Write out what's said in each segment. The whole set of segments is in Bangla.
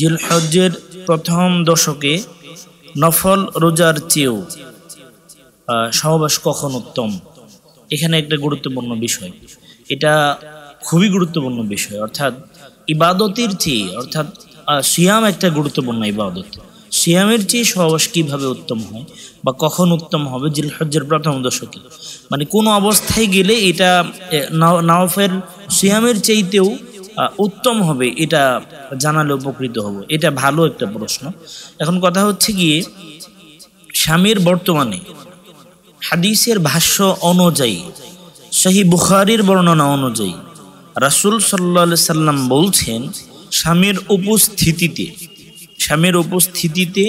জিলহজ্জের প্রথম দশকে নফল রোজার চেয়েও সহবাস কখন উত্তম এখানে একটা গুরুত্বপূর্ণ বিষয় এটা খুবই গুরুত্বপূর্ণ বিষয় অর্থাৎ ইবাদতের চেয়ে অর্থাৎ সিয়াম একটা গুরুত্বপূর্ণ ইবাদত সিয়ামের চেয়ে সহবাস কীভাবে উত্তম হয় বা কখন উত্তম হবে জিলহজ্জের প্রথম দশকে মানে কোন অবস্থায় গেলে এটা নাওফের সিয়ামের চাইতেও উত্তম হবে এটা জানালে উপকৃত হব এটা ভালো একটা প্রশ্ন এখন কথা হচ্ছে গিয়ে স্বামীর বর্তমানে হাদিসের ভাষ্য অনুযায়ী শাহী বুখারির বর্ণনা অনুযায়ী রাসুল সাল্লা সাল্লাম বলছেন স্বামীর উপস্থিতিতে স্বামীর উপস্থিতিতে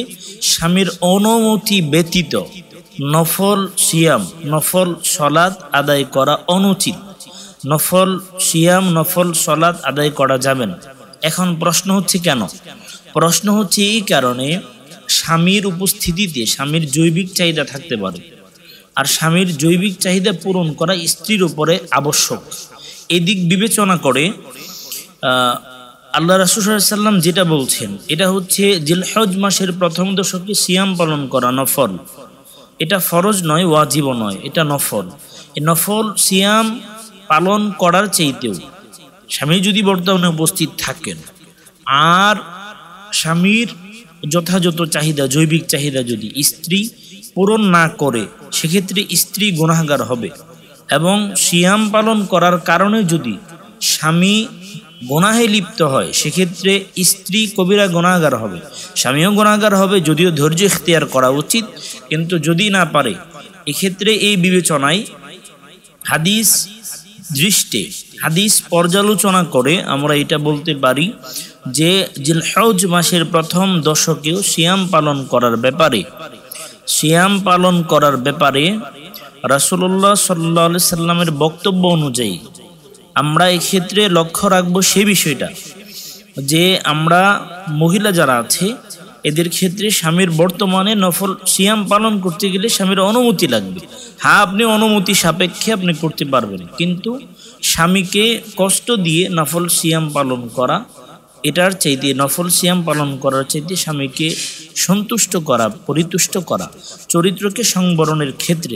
স্বামীর অনুমতি ব্যতীত নফল সিয়াম নফল সলাদ আদায় করা অনুচিত নফল সিয়াম নফল সলাদ আদায় করা যাবে না এখন প্রশ্ন হচ্ছে কেন প্রশ্ন হচ্ছে এই কারণে স্বামীর উপস্থিতিতে স্বামীর জৈবিক চাহিদা থাকতে পারে আর স্বামীর জৈবিক চাহিদা পূরণ করা স্ত্রীর উপরে আবশ্যক এদিক বিবেচনা করে আল্লাহ রাসুসাল্লাম যেটা বলছেন এটা হচ্ছে জিলহজ মাসের প্রথম দশকে সিয়াম পালন করা নফল এটা ফরজ নয় ওয়াজীব নয় এটা নফল নফল সিয়াম পালন করার চাইতেও স্বামী যদি বর্তমানে উপস্থিত থাকেন আর স্বামীর যথাযথ চাহিদা জৈবিক চাহিদা যদি স্ত্রী পূরণ না করে সেক্ষেত্রে স্ত্রী গুণাগার হবে এবং সিয়াম পালন করার কারণে যদি স্বামী গোনাহে লিপ্ত হয় সেক্ষেত্রে স্ত্রী কবিরা গোনাগার হবে স্বামীও গোনাগার হবে যদিও ধৈর্য ইখতিয়ার করা উচিত কিন্তু যদি না পারে এক্ষেত্রে এই বিবেচনায় হাদিস দৃষ্টে হাদিস পর্যালোচনা করে আমরা এটা বলতে পারি যে জিলহজ মাসের প্রথম দশকেও সিয়াম পালন করার ব্যাপারে সিয়াম পালন করার ব্যাপারে রাসুল্লাহ সাল্লা সাল্লামের বক্তব্য অনুযায়ী আমরা এক্ষেত্রে লক্ষ্য রাখবো সে বিষয়টা যে আমরা মহিলা যারা আছে এদের ক্ষেত্রে স্বামীর বর্তমানে নফল সিয়াম পালন করতে গেলে স্বামীর অনুমতি লাগবে হ্যাঁ আপনি অনুমতি সাপেক্ষে আপনি করতে পারবেন কিন্তু স্বামীকে কষ্ট দিয়ে নফল সিয়াম পালন করা এটার চাইতে নফল সিয়াম পালন করার চাইতে স্বামীকে সন্তুষ্ট করা পরিতুষ্ট করা চরিত্রকে সংবরণের ক্ষেত্রে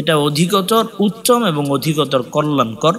এটা অধিকতর উত্তম এবং অধিকতর কল্যাণকর